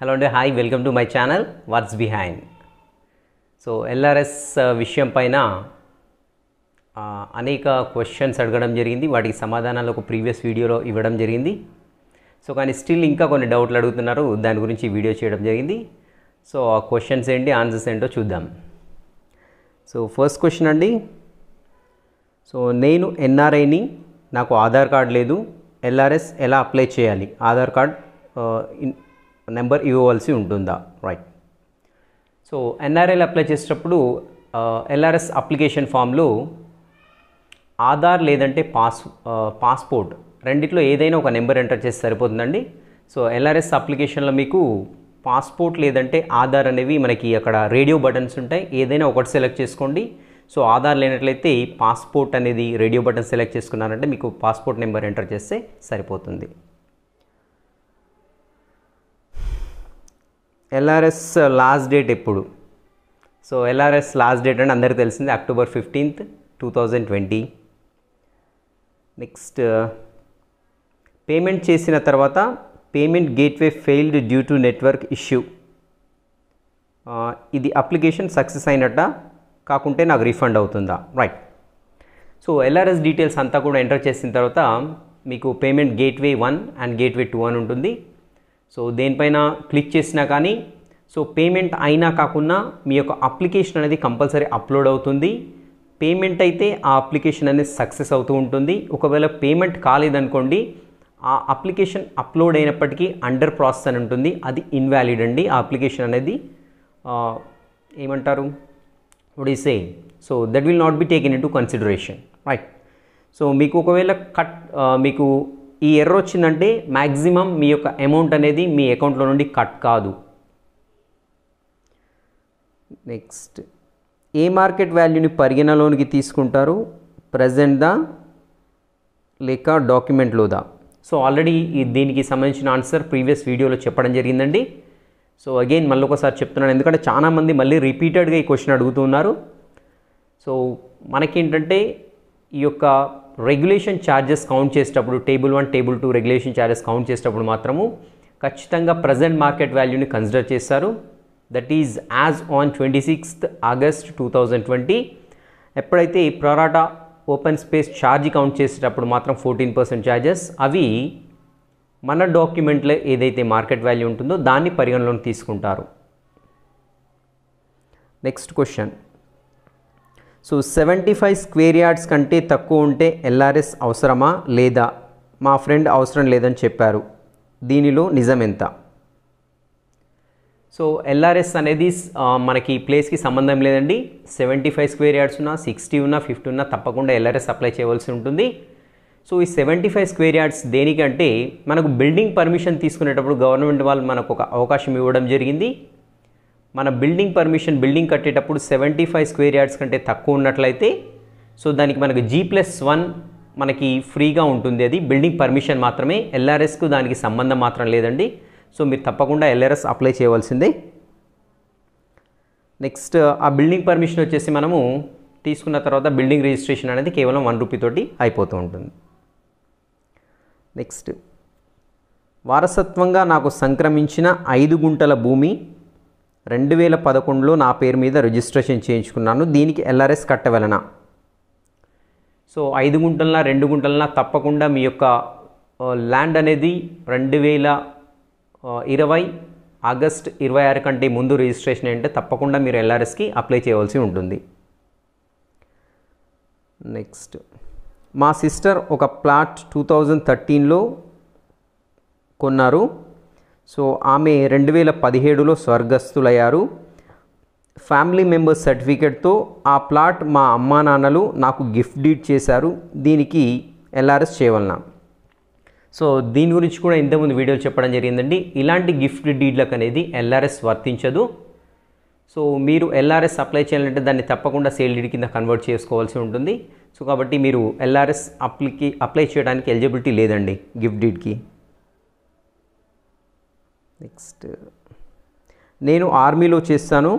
hello అండి hi welcome to my channel what's behind so LRS uh, విషయం పైన uh, అనేక క్వశ్చన్స్ అడగడం జరిగింది వాటికి సమాధానాలు ఒక ప్రీవియస్ వీడియోలో ఇవ్వడం జరిగింది సో కానీ స్టిల్ ఇంకా కొన్ని డౌట్లు అడుగుతున్నారు దాని గురించి వీడియో చేయడం జరిగింది సో ఆ క్వశ్చన్స్ ఏంటి ఆన్సర్స్ ఏంటో చూద్దాం సో ఫస్ట్ క్వశ్చన్ అండి సో నేను ఎన్ఆర్ఐని నాకు ఆధార్ కార్డ్ లేదు ఎల్ఆర్ఎస్ ఎలా అప్లై చేయాలి ఆధార్ కార్డ్ uh, నెంబర్ ఇవ్వవలసి ఉంటుందా రైట్ సో ఎన్ఆర్ఎల్ అప్లై చేసేటప్పుడు ఎల్ఆర్ఎస్ అప్లికేషన్ ఫామ్లో ఆధార్ లేదంటే పాస్ పాస్పోర్ట్ రెండిట్లో ఏదైనా ఒక నెంబర్ ఎంటర్ చేస్తే సరిపోతుందండి సో ఎల్ఆర్ఎస్ అప్లికేషన్లో మీకు పాస్పోర్ట్ లేదంటే ఆధార్ అనేవి మనకి అక్కడ రేడియో బటన్స్ ఉంటాయి ఏదైనా ఒకటి సెలెక్ట్ చేసుకోండి సో ఆధార్ లేనట్లయితే పాస్పోర్ట్ అనేది రేడియో బటన్ సెలెక్ట్ చేసుకున్నారంటే మీకు పాస్పోర్ట్ నెంబర్ ఎంటర్ చేస్తే సరిపోతుంది ఎల్ఆర్ఎస్ లాస్ట్ డేట్ ఎప్పుడు సో ఎల్ఆర్ఎస్ లాస్ట్ డేట్ అంటే అందరికీ తెలిసింది October fifteenth two thousand twenty next payment చేసిన తర్వాత payment gateway failed due to network issue ఇది అప్లికేషన్ సక్సెస్ అయినట్ట కాకుంటే నాకు రీఫండ్ అవుతుందా రైట్ సో ఎల్ఆర్ఎస్ డీటెయిల్స్ అంతా కూడా ఎంటర్ చేసిన తర్వాత మీకు payment gateway one and gateway two అని ఉంటుంది సో దేనిపైన క్లిక్ చేసినా కానీ సో పేమెంట్ అయినా కాకుండా మీ యొక్క అప్లికేషన్ అనేది కంపల్సరీ అప్లోడ్ అవుతుంది పేమెంట్ అయితే ఆ అప్లికేషన్ అనేది సక్సెస్ అవుతూ ఉంటుంది ఒకవేళ పేమెంట్ కాలేదనుకోండి ఆ అప్లికేషన్ అప్లోడ్ అయినప్పటికీ అండర్ ప్రాసెస్ అని ఉంటుంది అది ఇన్వాలిడ్ అండి ఆ అప్లికేషన్ అనేది ఏమంటారు వుడ్ ఈ so that will not be taken into consideration right so మీకు ఒకవేళ కట్ మీకు ఈ ఎర్ర వచ్చిందంటే మ్యాక్సిమం మీ యొక్క అమౌంట్ అనేది మీ అకౌంట్లో నుండి కట్ కాదు నెక్స్ట్ ఏ మార్కెట్ వాల్యూని పరిగణలోనికి తీసుకుంటారు ప్రజెంట్ దా లేక డాక్యుమెంట్లోదా సో ఆల్రెడీ దీనికి సంబంధించిన ఆన్సర్ ప్రీవియస్ వీడియోలో చెప్పడం జరిగిందండి సో అగైన్ మళ్ళీ ఒకసారి చెప్తున్నాను ఎందుకంటే చాలామంది మళ్ళీ రిపీటెడ్గా ఈ క్వశ్చన్ అడుగుతున్నారు సో మనకేంటంటే ఈ యొక్క రెగ్యులేషన్ ఛార్జెస్ కౌంట్ చేసేటప్పుడు table one table two regulation charges count చేసేటప్పుడు మాత్రము ఖచ్చితంగా ప్రజెంట్ మార్కెట్ వాల్యూని కన్సిడర్ చేస్తారు that is as on twenty sixth August two thousand twenty ఎప్పుడైతే ఈ pro rata open space charge count చేసేటప్పుడు మాత్రం ఫోర్టీన్ పర్సెంట్ ఛార్జెస్ అవి మన డాక్యుమెంట్లో ఏదైతే మార్కెట్ వాల్యూ ఉంటుందో దాన్ని పరిగణలోకి తీసుకుంటారు next question so seventy five square yards కంటే తక్కువ ఉంటే ఎల్ఆర్ఎస్ అవసరమా లేదా మా ఫ్రెండ్ అవసరం లేదని చెప్పారు దీనిలో నిజం ఎంత సో ఎల్ఆర్ఎస్ అనేది మనకి ప్లేస్కి సంబంధం లేదండి సెవెంటీ ఫైవ్ స్క్వేర్ యార్డ్స్ ఉన్నా సిక్స్టీ ఉన్నా ఫిఫ్టీ ఉన్నా తప్పకుండా ఎల్ఆర్ఎస్ అప్లై చేయవలసి ఉంటుంది సో ఈ సెవెంటీ ఫైవ్ స్క్వేర్ యార్డ్స్ దేనికంటే మనకు బిల్డింగ్ పర్మిషన్ తీసుకునేటప్పుడు గవర్నమెంట్ వాళ్ళు మనకు ఒక అవకాశం ఇవ్వడం జరిగింది మన బిల్డింగ్ పర్మిషన్ బిల్డింగ్ కట్టేటప్పుడు సెవెంటీ ఫైవ్ స్క్వేర్ యార్డ్స్ కంటే తక్కువ ఉన్నట్లయితే సో దానికి మనకు జీ ప్లస్ వన్ మనకి ఫ్రీగా ఉంటుంది అది బిల్డింగ్ పర్మిషన్ మాత్రమే ఎల్ఆర్ఎస్కు దానికి సంబంధం మాత్రం లేదండి సో మీరు తప్పకుండా ఎల్ఆర్ఎస్ అప్లై చేయవలసిందే నెక్స్ట్ ఆ బిల్డింగ్ పర్మిషన్ వచ్చేసి మనము తీసుకున్న తర్వాత బిల్డింగ్ రిజిస్ట్రేషన్ అనేది కేవలం వన్ రూపీ తోటి అయిపోతూ ఉంటుంది నెక్స్ట్ వారసత్వంగా నాకు సంక్రమించిన ఐదు గుంటల భూమి రెండు వేల పదకొండులో నా పేరు మీద రిజిస్ట్రేషన్ చేయించుకున్నాను దీనికి ఎల్ఆర్ఎస్ కట్టవలన సో ఐదు గుంటలన రెండు గుంటలన తప్పకుండా మీ యొక్క ల్యాండ్ అనేది రెండు వేల ఇరవై ఆగస్ట్ ఇరవై ఆరు కంటే ముందు రిజిస్ట్రేషన్ అంటే తప్పకుండా మీరు ఎల్ఆర్ఎస్కి అప్లై చేయవలసి ఉంటుంది నెక్స్ట్ మా సిస్టర్ ఒక ప్లాట్ టూ థౌజండ్ థర్టీన్లో కొన్నారు సో ఆమె రెండు వేల పదిహేడులో స్వర్గస్థులయ్యారు ఫ్యామిలీ మెంబర్స్ సర్టిఫికేట్తో ఆ ప్లాట్ మా అమ్మా నాన్నలు నాకు గిఫ్ట్ డీడ్ చేశారు దీనికి ఎల్ఆర్ఎస్ చేయవలన సో దీని గురించి కూడా ఇంతకుముందు వీడియోలు చెప్పడం జరిగిందండి ఇలాంటి గిఫ్ట్ డీడ్లకు అనేది ఎల్ఆర్ఎస్ వర్తించదు సో మీరు ఎల్ఆర్ఎస్ అప్లై చేయాలంటే దాన్ని తప్పకుండా సేల్ డీడ్ కింద కన్వర్ట్ చేసుకోవాల్సి ఉంటుంది సో కాబట్టి మీరు ఎల్ఆర్ఎస్ అప్లికి అప్లై చేయడానికి ఎలిజిబిలిటీ లేదండి గిఫ్ట్ డీడ్కి నెక్స్ట్ నేను ఆర్మీలో చేస్తాను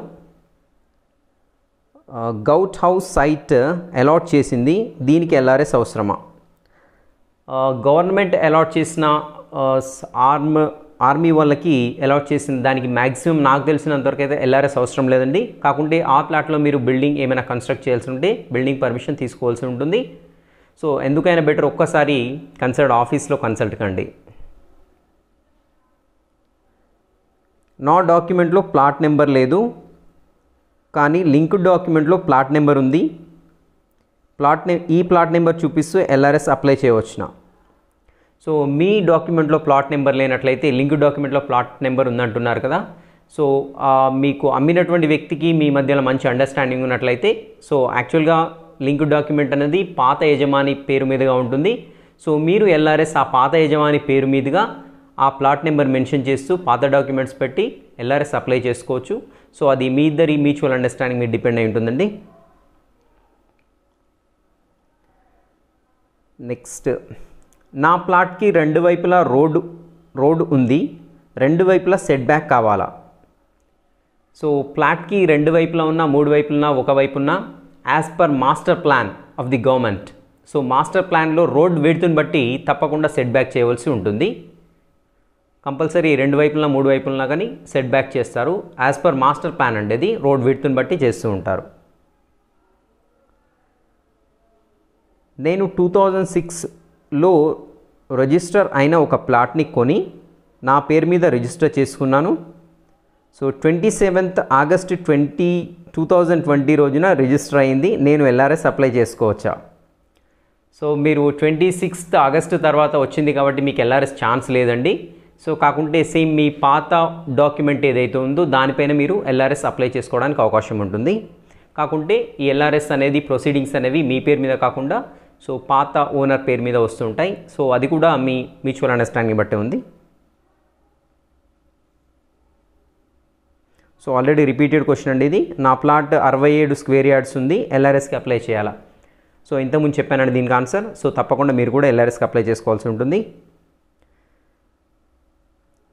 గౌట్ హౌస్ సైట్ అలాట్ చేసింది దీనికి ఎల్ఆర్ఎస్ అవసరమా గవర్నమెంట్ అలాట్ చేసిన ఆర్మ్ ఆర్మీ వాళ్ళకి అలాట్ చేసిన దానికి మ్యాక్సిమం నాకు తెలిసినంతవరకు అయితే ఎల్ఆర్ఎస్ అవసరం లేదండి కాకుంటే ఆ ప్లాట్లో మీరు బిల్డింగ్ ఏమైనా కన్స్ట్రక్ట్ చేయాల్సి ఉంటే బిల్డింగ్ పర్మిషన్ తీసుకోవాల్సి ఉంటుంది సో ఎందుకైనా బెటర్ ఒక్కసారి కన్సల్ట్ ఆఫీస్లో కన్సల్ట్ కండి నా డాక్యుమెంట్లో ప్లాట్ నెంబర్ లేదు కానీ లింక్డ్ డాక్యుమెంట్లో ప్లాట్ నెంబర్ ఉంది ప్లాట్ నె ఈ ప్లాట్ నెంబర్ చూపిస్తూ ఎల్ఆర్ఎస్ అప్లై చేయవచ్చున సో మీ డాక్యుమెంట్లో ప్లాట్ నెంబర్ లేనట్లయితే లింక్ డాక్యుమెంట్లో ప్లాట్ నెంబర్ ఉందంటున్నారు కదా సో మీకు అమ్మినటువంటి వ్యక్తికి మీ మధ్యలో మంచి అండర్స్టాండింగ్ ఉన్నట్లయితే సో యాక్చువల్గా లింక్ డాక్యుమెంట్ అనేది పాత యజమాని పేరు మీదుగా ఉంటుంది సో మీరు ఎల్ఆర్ఎస్ ఆ పాత యజమాని పేరు మీదుగా ఆ ప్లాట్ నెంబర్ మెన్షన్ చేస్తూ పాత డాక్యుమెంట్స్ పెట్టి ఎల్ఆర్ఎస్ అప్లై చేసుకోవచ్చు సో అది మీ ఇద్దరి మ్యూచువల్ అండర్స్టాండింగ్ మీద డిపెండ్ అయి ఉంటుందండి నెక్స్ట్ నా ప్లాట్కి రెండు వైపులా రోడ్డు రోడ్డు ఉంది రెండు వైపులా సెట్ బ్యాక్ కావాలా సో ప్లాట్కి రెండు వైపులా ఉన్న మూడు వైపులున్నా ఒక వైపున్న as per master plan of the government so master ప్లాన్లో రోడ్ విడుతుని బట్టి తప్పకుండా సెట్ బ్యాక్ చేయవలసి ఉంటుంది కంపల్సరీ రెండు వైపులా మూడు వైపులనా కానీ సెట్ బ్యాక్ చేస్తారు యాజ్ పర్ మాస్టర్ ప్లాన్ అండి అది రోడ్ విడుతుని బట్టి చేస్తూ ఉంటారు నేను టూ థౌజండ్ సిక్స్లో రిజిస్టర్ అయిన ఒక ప్లాట్ని కొని నా పేరు మీద రిజిస్టర్ చేసుకున్నాను so twenty seventh August twenty two thousand twenty రోజున రిజిస్టర్ అయింది నేను ఎల్ఆర్ఎస్ అప్లై చేసుకోవచ్చా సో మీరు ట్వంటీ సిక్స్త్ ఆగస్ట్ తర్వాత వచ్చింది కాబట్టి మీకు ఎల్ఆర్ఎస్ ఛాన్స్ లేదండి సో కాకుంటే సేమ్ మీ పాత డాక్యుమెంట్ ఏదైతే ఉందో దానిపైన మీరు ఎల్ఆర్ఎస్ అప్లై చేసుకోవడానికి అవకాశం ఉంటుంది కాకుంటే ఈ ఎల్ఆర్ఎస్ అనేది ప్రొసీడింగ్స్ అనేవి మీ పేరు మీద కాకుండా సో పాత ఓనర్ పేరు మీద వస్తుంటాయి సో అది కూడా మీ మ్యూచువల్ అండర్స్టాండింగ్ బట్టి ఉంది సో ఆల్రెడీ రిపీటెడ్ క్వశ్చన్ అండి ఇది నా ప్లాట్ అరవై ఏడు స్క్వేర్ యార్డ్స్ ఉంది ఎల్ఆర్ఎస్కి అప్లై చేయాలా సో ఇంతకుముందు చెప్పానండి దీనికి ఆన్సర్ సో తప్పకుండా మీరు కూడా ఎల్ఆర్ఎస్కి అప్లై చేసుకోవాల్సి ఉంటుంది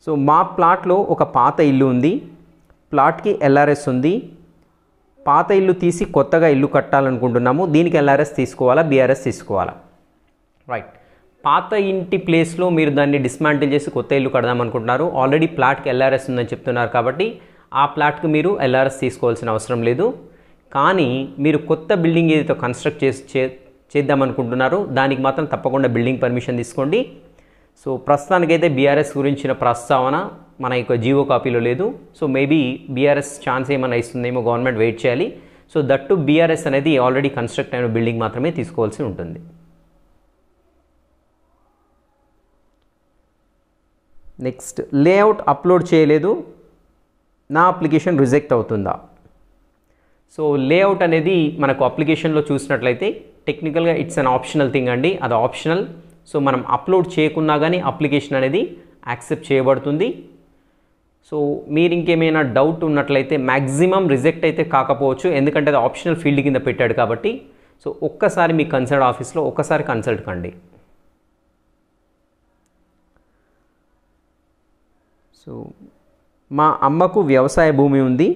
సో మా ప్లాట్లో ఒక పాత ఇల్లు ఉంది ప్లాట్కి ఎల్ఆర్ఎస్ ఉంది పాత ఇల్లు తీసి కొత్తగా ఇల్లు కట్టాలనుకుంటున్నాము దీనికి ఎల్ఆర్ఎస్ తీసుకోవాలా బీఆర్ఎస్ తీసుకోవాలా రైట్ పాత ఇంటి ప్లేస్లో మీరు దాన్ని డిస్మాంటిల్ చేసి కొత్త ఇల్లు కడదాం అనుకుంటున్నారు ఆల్రెడీ ప్లాట్కి ఎల్ఆర్ఎస్ ఉందని చెప్తున్నారు కాబట్టి ఆ ప్లాట్కి మీరు ఎల్ఆర్ఎస్ తీసుకోవాల్సిన అవసరం లేదు కానీ మీరు కొత్త బిల్డింగ్ ఏదైతే కన్స్ట్రక్ట్ చేసి చేద్దామనుకుంటున్నారో దానికి మాత్రం తప్పకుండా బిల్డింగ్ పర్మిషన్ తీసుకోండి సో ప్రస్తుతానికైతే బీఆర్ఎస్ గురించిన ప్రస్తావన మన యొక్క జీవో కాపీలో లేదు సో మేబీ బీఆర్ఎస్ ఛాన్స్ ఏమైనా ఇస్తుందేమో గవర్నమెంట్ వెయిట్ చేయాలి సో దట్టు బీఆర్ఎస్ అనేది ఆల్రెడీ కన్స్ట్రక్ట్ అయిన బిల్డింగ్ మాత్రమే తీసుకోవాల్సి ఉంటుంది నెక్స్ట్ లేఅవుట్ అప్లోడ్ చేయలేదు నా అప్లికేషన్ రిజెక్ట్ అవుతుందా సో లేఅవుట్ అనేది మనకు అప్లికేషన్లో చూసినట్లయితే టెక్నికల్గా ఇట్స్ అన్ ఆప్షనల్ థింగ్ అండి అది ఆప్షనల్ సో మనం అప్లోడ్ చేయకున్నా కానీ అప్లికేషన్ అనేది యాక్సెప్ట్ చేయబడుతుంది సో మీరు ఇంకేమైనా డౌట్ ఉన్నట్లయితే మ్యాక్సిమం రిజెక్ట్ అయితే కాకపోవచ్చు ఎందుకంటే అది ఆప్షనల్ ఫీల్డ్ కింద పెట్టాడు కాబట్టి సో ఒక్కసారి మీ కన్సల్ట్ ఆఫీస్లో ఒక్కసారి కన్సల్ట్ కండి సో మా అమ్మకు వ్యవసాయ భూమి ఉంది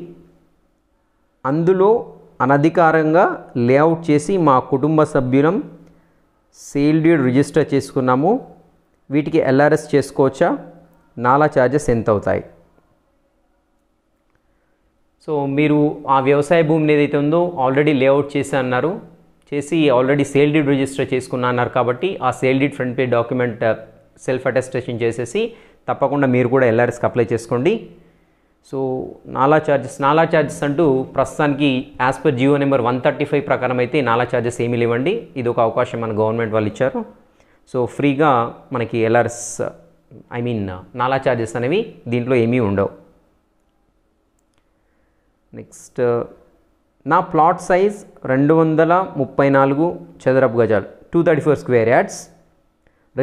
అందులో అనధికారంగా లేఅవుట్ చేసి మా కుటుంబ సభ్యులం సేల్ డ్యూడ్ రిజిస్టర్ చేసుకున్నాము వీటికి ఎల్ఆర్ఎస్ చేసుకోవచ్చా నాలా ఛార్జెస్ ఎంత అవుతాయి సో మీరు ఆ వ్యవసాయ భూమిని ఏదైతే ఉందో ఆల్రెడీ లేఅవుట్ చేసి అన్నారు చేసి ఆల్రెడీ సేల్ డీడ్ రిజిస్టర్ చేసుకున్నా అన్నారు కాబట్టి ఆ sale deed front page document self attestation చేసేసి తప్పకుండా మీరు కూడా ఎల్ఆర్ఎస్కి అప్లై చేసుకోండి so NALA charges NALA charges అంటూ ప్రస్తుతానికి as per GO number one thirty five ప్రకారం అయితే నాలా ఛార్జెస్ ఏమీ లేవండి ఇది ఒక అవకాశం మన గవర్నమెంట్ వాళ్ళు ఇచ్చారు సో ఫ్రీగా మనకి LRS I mean NALA charges అనేవి దీంట్లో ఏమీ ఉండవు నెక్స్ట్ నా ప్లాట్ సైజ్ రెండు వందల ముప్పై నాలుగు చదరపు గజాలు two thirty four square yards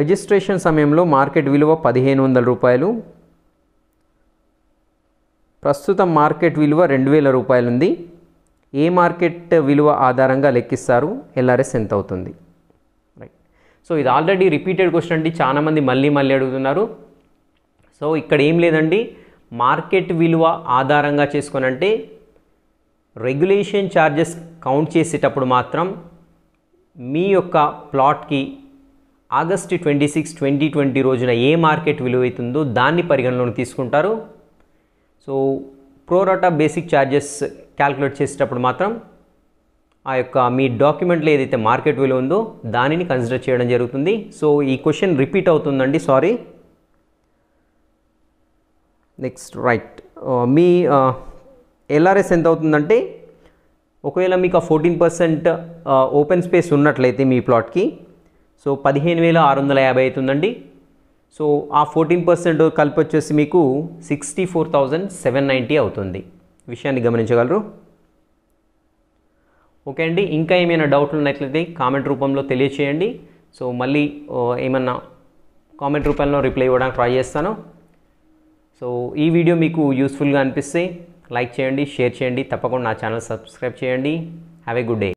registration సమయంలో మార్కెట్ విలువ పదిహేను వందల రూపాయలు ప్రస్తుతం మార్కెట్ విలువ రెండు వేల రూపాయలు ఉంది ఏ మార్కెట్ విలువ ఆధారంగా లెక్కిస్తారు ఎల్ఆర్ఎస్ ఎంత అవుతుంది రైట్ సో ఇది ఆల్రెడీ రిపీటెడ్ క్వశ్చన్ అండి చాలామంది మళ్ళీ మళ్ళీ అడుగుతున్నారు సో ఇక్కడ ఏం లేదండి మార్కెట్ విలువ ఆధారంగా చేసుకొని అంటే రెగ్యులేషన్ ఛార్జెస్ కౌంట్ చేసేటప్పుడు మాత్రం మీ యొక్క ప్లాట్కి August twenty six twenty twenty రోజున ఏ మార్కెట్ విలువ అవుతుందో దాన్ని పరిగణలోకి తీసుకుంటారు సో ప్రోరాటా బేసిక్ ఛార్జెస్ క్యాల్కులేట్ చేసేటప్పుడు మాత్రం ఆ యొక్క మీ డాక్యుమెంట్లో ఏదైతే మార్కెట్ విలువ ఉందో దానిని కన్సిడర్ చేయడం జరుగుతుంది సో ఈ క్వశ్చన్ రిపీట్ అవుతుందండి సారీ నెక్స్ట్ రైట్ మీ ఎల్ఆర్ఎస్ ఎంత అవుతుందంటే ఒకవేళ మీకు ఆ ఫోర్టీన్ పర్సెంట్ ఓపెన్ స్పేస్ ఉన్నట్లయితే మీ ప్లాట్కి సో పదిహేను వేల ఆరు వందల యాభై అవుతుందండి సో ఆ ఫోర్టీన్ పర్సెంట్ కలిపి వచ్చేసి మీకు sixty four thousand seven ninety అవుతుంది విషయాన్ని గమనించగలరు ఓకే అండి ఇంకా ఏమైనా డౌట్లు ఉన్నట్లయితే కామెంట్ రూపంలో తెలియచేయండి సో మళ్ళీ ఏమన్నా కామెంట్ రూపంలో రిప్లై ఇవ్వడానికి ట్రై చేస్తాను సో ఈ వీడియో మీకు యూస్ఫుల్గా అనిపిస్తే లైక్ చేయండి షేర్ చేయండి తప్పకుండా నా ఛానల్ సబ్స్క్రైబ్ చేయండి హ్యావ్ ఏ గుడ్ డే